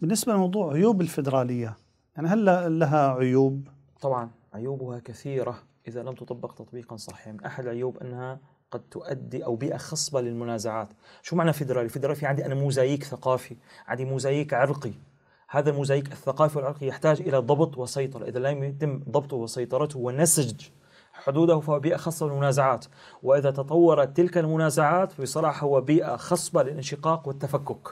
بالنسبه لموضوع عيوب الفدراليه يعني هل لها عيوب طبعا عيوبها كثيره اذا لم تطبق تطبيقا صحيحا من احد العيوب انها قد تؤدي او بيئه خصبه للمنازعات شو معنى فيدرالي فيدرالي في عندي انا موزاييك ثقافي عندي موزاييك عرقي هذا الموزاييك الثقافي والعرقي يحتاج الى ضبط وسيطره اذا لم يتم ضبطه وسيطرته ونسج حدوده فهو بيئة خصبة للمنازعات وإذا تطورت تلك المنازعات بصراحه هو بيئة خصبة للانشقاق والتفكك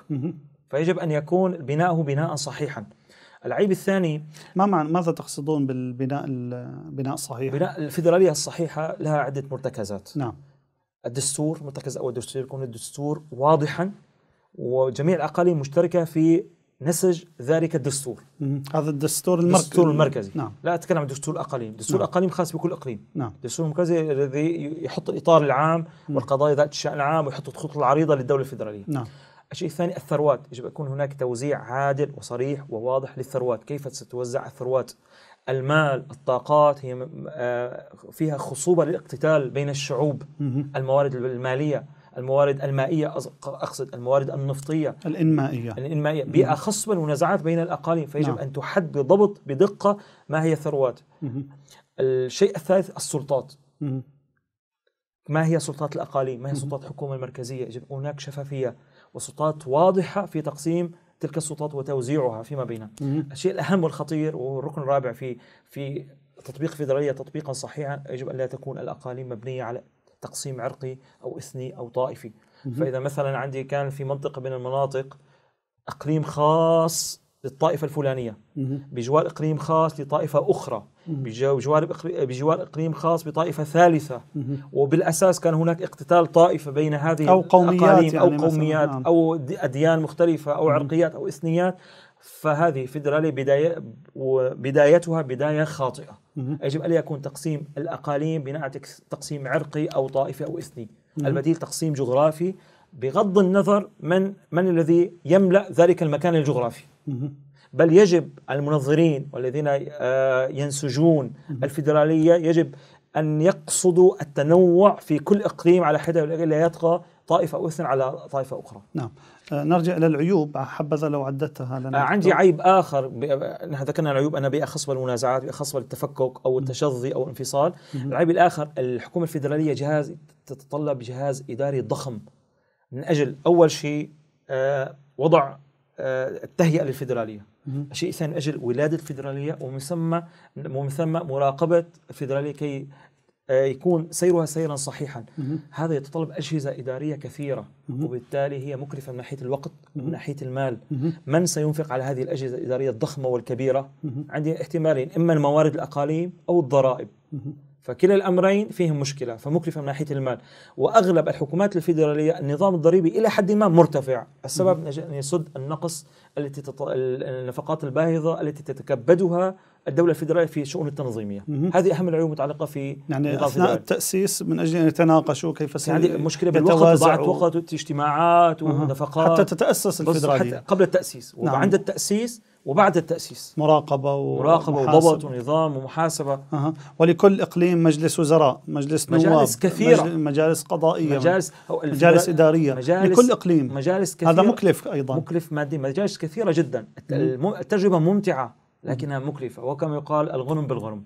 فيجب أن يكون بناؤه بناء صحيحا العيب الثاني ما معنى ماذا تقصدون بالبناء البناء الصحيح؟ بناء الفيدرالية الصحيحة لها عدة مرتكزات نعم الدستور مرتكز أول دستور يكون الدستور واضحا وجميع الأقاليم مشتركة في نسج ذلك الدستور هذا الدستور المركزي الدستور المركزي نعم. لا أتكلم عن دستور الأقاليم دستور نعم. الأقاليم خاص بكل إقليم نعم. الدستور المركزي الذي يحط الإطار العام والقضايا ذات الشأن العام ويحط الخطوط العريضة للدولة الفيدرالية نعم الشيء الثاني الثروات يجب أن يكون هناك توزيع عادل وصريح وواضح للثروات كيف ستتوزع الثروات المال الطاقات هي آه، فيها خصوبة للاقتتال بين الشعوب الموارد المالية الموارد المائية أقصد الموارد النفطية الإنمائية الإنمائية بيئة خصبة للنزاعات بين الأقاليم فيجب نعم. أن تحد بضبط بدقة ما هي الثروات الشيء الثالث السلطات ما هي سلطات الأقاليم ما هي سلطات الحكومة المركزية يجب هناك شفافية وسلطات واضحة في تقسيم تلك السلطات وتوزيعها فيما بينها الشيء الأهم والخطير والركن الرابع في في تطبيق فيدرالية تطبيقا صحيحا يجب أن لا تكون الأقاليم مبنية على تقسيم عرقي أو إثني أو طائفي فإذا مثلا عندي كان في منطقة من المناطق أقليم خاص للطائفة الفلانية بجوار إقليم خاص لطائفة أخرى بجوار بجوار إقليم خاص بطائفة ثالثة وبالأساس كان هناك اقتتال طائفة بين هذه أو قوميات يعني أو قوميات نعم. أو أديان مختلفة أو عرقيات أو إثنيات فهذه فيدرالية بداية بدايتها بداية خاطئة يجب ألا يكون تقسيم الأقاليم بناء تقسيم عرقي أو طائفي أو إثني البديل تقسيم جغرافي بغض النظر من من الذي يملا ذلك المكان الجغرافي بل يجب المنظرين والذين آه، ينسجون الفيدراليه يجب ان يقصدوا التنوع في كل اقليم على حده لا يطغى طائفه او اثنين على طائفه اخرى. نعم. آه، نرجع الى العيوب حبذا لو عددتها لنا. آه، عندي عيب اخر نحن ذكرنا العيوب انا باخص بالمنازعات باخص بالتفكك او التشظي او الانفصال. العيب الاخر الحكومه الفيدراليه جهاز تتطلب جهاز اداري ضخم من اجل اول شيء آه، وضع آه، التهيئه للفيدراليه شيء ثاني من اجل ولاده الفيدراليه ومن ثم ومن ثم مراقبه الفيدراليه كي آه، يكون سيرها سيرا صحيحا هذا يتطلب أجهزة إدارية كثيرة وبالتالي هي مكلفة من ناحية الوقت من ناحية المال من سينفق على هذه الأجهزة الإدارية الضخمة والكبيرة عندي احتمالين إما الموارد الأقاليم أو الضرائب فكلا الامرين فيهم مشكله فمكلفه من ناحيه المال واغلب الحكومات الفيدراليه النظام الضريبي الى حد ما مرتفع السبب ان يسد النقص التي تط... النفقات الباهظه التي تتكبدها الدولة الفيدرالية في شؤون التنظيمية مم. هذه أهم العيوب المتعلقة في يعني أثناء فيدرالي. التأسيس من أجل أن يتناقشوا كيف يعني مشكلة بالوقت ضاعت و... وقت اجتماعات ونفقات حتى تتأسس الفيدرالية حتى قبل التأسيس نعم. وعند التأسيس وبعد التأسيس مراقبة ومراقبة وضبط ونظام ومحاسبة أه. ولكل إقليم مجلس وزراء مجلس نواب مجالس كثيرة مجالس قضائية مجالس, أو مجالس إدارية مجالس لكل إقليم مجالس كثيرة هذا مكلف أيضا مكلف مادي مجالس كثيرة جدا التجربة ممتعة لكنها مكلفة وكما يقال الغنم بالغنم